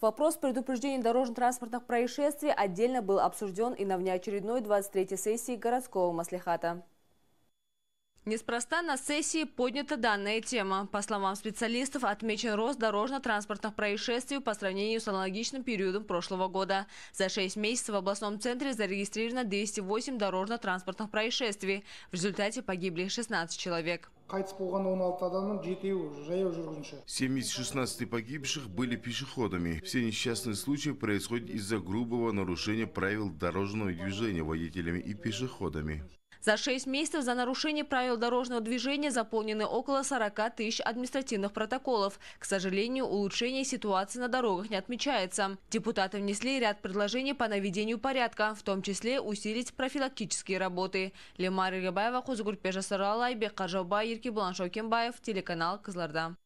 Вопрос предупреждения дорожно-транспортных происшествий отдельно был обсужден и на внеочередной 23-й сессии городского маслихата. Неспроста на сессии поднята данная тема. По словам специалистов, отмечен рост дорожно-транспортных происшествий по сравнению с аналогичным периодом прошлого года. За 6 месяцев в областном центре зарегистрировано 208 дорожно-транспортных происшествий. В результате погибли 16 человек қайтыс болған 16 адамның жетеуі жаяу жүргінші. 716 погибших были пешеходами. Все несчастные случаи происходят из-за грубого нарушения правил дорожного движения водителями и пешеходами. За 6 месяцев за нарушение правил дорожного движения заполнены около 40 тысяч административных протоколов. К сожалению, улучшение ситуации на дорогах не отмечается. Депутаты внесли ряд предложений по наведению порядка, в том числе усилить профилактические работы. Лемар Иргабаева, Хузгурпежа Сарала, Айбек Кажаба, Ирки Буланшокенбаев, телеканал Казларда.